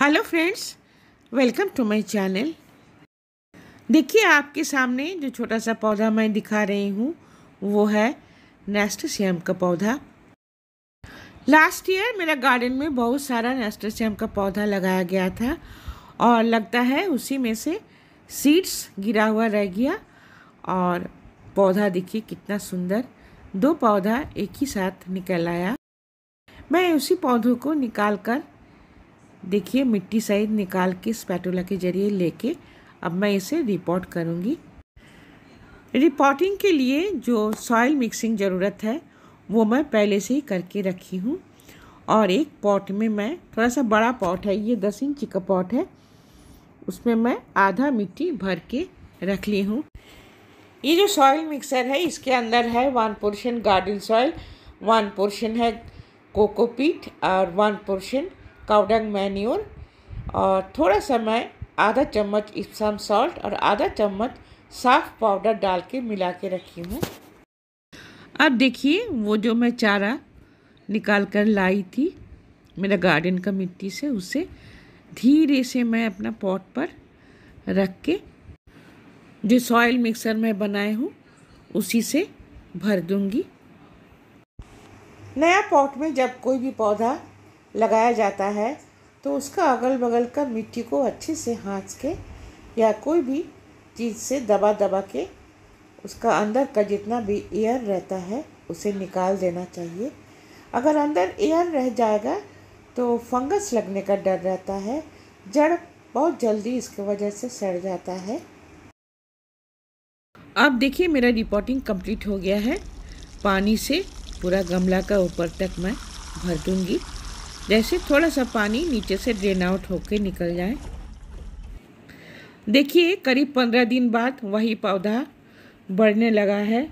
hello friends welcome to my channel देखिए आपके सामने जो छोटा सा पौधा मैं दिखा रही हूँ वो है सेम का पौधा लास्ट ईयर मेरा गार्डन में बहुत सारा सेम का पौधा लगाया गया था और लगता है उसी में से सीड्स गिरा हुआ रह गया और पौधा देखिए कितना सुंदर दो पौधा एक ही साथ निकल आया मैं उसी पौधों को निकाल कर देखिए मिट्टी सहित निकाल के स्पैटुला के जरिए लेके अब मैं इसे रिपोर्ट करूँगी रिपोर्टिंग के लिए जो सॉइल मिक्सिंग ज़रूरत है वो मैं पहले से ही करके रखी हूँ और एक पॉट में मैं थोड़ा सा बड़ा पॉट है ये दस इंच का पॉट है उसमें मैं आधा मिट्टी भर के रख ली हूँ ये जो सॉइल मिक्सर है इसके अंदर है one portion garden soil one portion है कोकोपीट और वन पोर्शन काउडंग मैन्यूर और थोड़ा समय आधा चम्मच इप्सम सॉल्ट और आधा चम्मच साफ पाउडर डाल के मिला के रखी हूँ अब देखिए वो जो मैं चारा निकाल कर लाई थी मेरा गार्डन का मिट्टी से उसे धीरे से मैं अपना पॉट पर रख के जो सॉयल मिक्सर मैं बनाए हूँ उसी से भर दूँगी नया पॉट में जब कोई भी पौधा लगाया जाता है तो उसका अगल बगल का मिट्टी को अच्छे से हाथ के या कोई भी चीज़ से दबा दबा के उसका अंदर का जितना भी एयर रहता है उसे निकाल देना चाहिए अगर अंदर एयर रह जाएगा तो फंगस लगने का डर रहता है जड़ बहुत जल्दी इसकी वजह से सड़ जाता है आप देखिए मेरा रिपोर्टिंग कंप्लीट हो गया है पानी से पूरा गमला का ऊपर तक मैं भर दूँगी जैसे थोड़ा सा पानी नीचे से ड्रेन आउट होकर निकल जाए देखिए करीब पंद्रह दिन बाद वही पौधा बढ़ने लगा है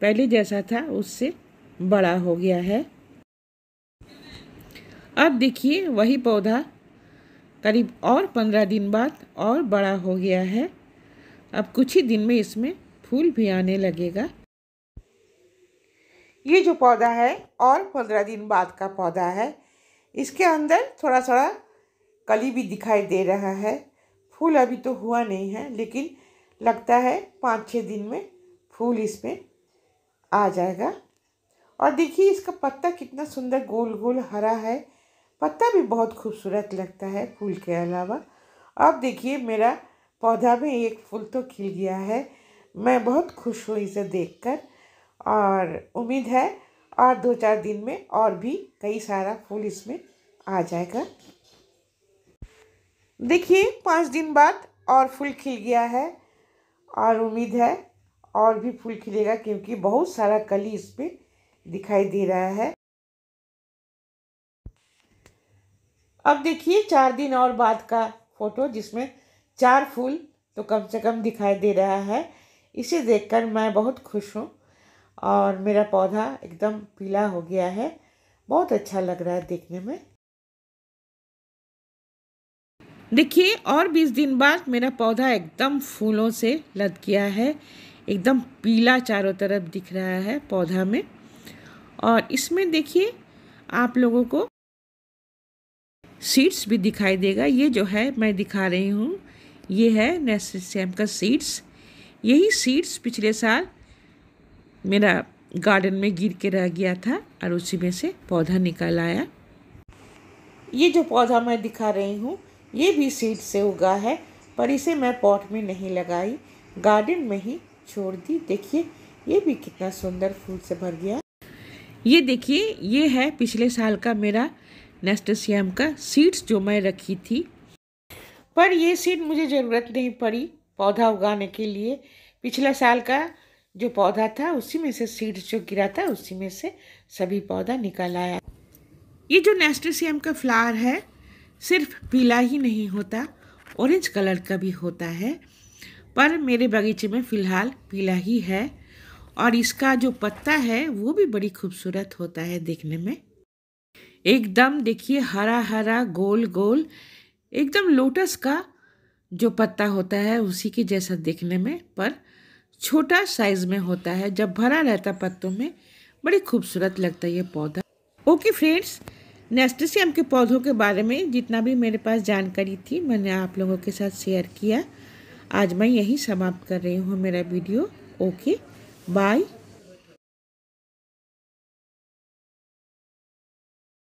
पहले जैसा था उससे बड़ा हो गया है अब देखिए वही पौधा करीब और पंद्रह दिन बाद और बड़ा हो गया है अब कुछ ही दिन में इसमें फूल भी आने लगेगा ये जो पौधा है और पंद्रह दिन बाद का पौधा है इसके अंदर थोड़ा थोड़ा कली भी दिखाई दे रहा है फूल अभी तो हुआ नहीं है लेकिन लगता है पाँच छः दिन में फूल इसमें आ जाएगा और देखिए इसका पत्ता कितना सुंदर गोल गोल हरा है पत्ता भी बहुत खूबसूरत लगता है फूल के अलावा अब देखिए मेरा पौधा में एक फूल तो खिल गया है मैं बहुत खुश हूँ इसे देखकर और उम्मीद है और दो चार दिन में और भी कई सारा फूल इसमें आ जाएगा देखिए पाँच दिन बाद और फूल खिल गया है और उम्मीद है और भी फूल खिलेगा क्योंकि बहुत सारा कली इस पर दिखाई दे रहा है अब देखिए चार दिन और बाद का फोटो जिसमें चार फूल तो कम से कम दिखाई दे रहा है इसे देखकर मैं बहुत खुश हूँ और मेरा पौधा एकदम पीला हो गया है बहुत अच्छा लग रहा है देखने में देखिए और 20 दिन बाद मेरा पौधा एकदम फूलों से लद गया है एकदम पीला चारों तरफ दिख रहा है पौधा में और इसमें देखिए आप लोगों को सीड्स भी दिखाई देगा ये जो है मैं दिखा रही हूँ ये है नेसेसम का सीड्स यही सीड्स पिछले साल मेरा गार्डन में गिर के रह गया था और उसी में से पौधा निकल आया ये जो पौधा मैं दिखा रही हूँ ये भी सीड से उगा है पर इसे मैं पॉट में नहीं लगाई गार्डन में ही छोड़ दी देखिए ये भी कितना सुंदर फूल से भर गया ये देखिए ये है पिछले साल का मेरा नेस्टोसियम का सीड्स जो मैं रखी थी पर ये सीड मुझे ज़रूरत नहीं पड़ी पौधा उगाने के लिए पिछले साल का जो पौधा था उसी में से सीड्स जो गिरा था उसी में से सभी पौधा निकल आया ये जो नेस्टेसियम का फ्लावर है सिर्फ पीला ही नहीं होता ऑरेंज कलर का भी होता है पर मेरे बगीचे में फ़िलहाल पीला ही है और इसका जो पत्ता है वो भी बड़ी खूबसूरत होता है देखने में एकदम देखिए हरा हरा गोल गोल एकदम लोटस का जो पत्ता होता है उसी के जैसा देखने में पर छोटा साइज़ में होता है जब भरा रहता पत्तों में बड़ी खूबसूरत लगता है ये पौधा ओके फ्रेंड्स नेस्टिसियम के पौधों के बारे में जितना भी मेरे पास जानकारी थी मैंने आप लोगों के साथ शेयर किया आज मैं यही समाप्त कर रही हूँ मेरा वीडियो ओके बाय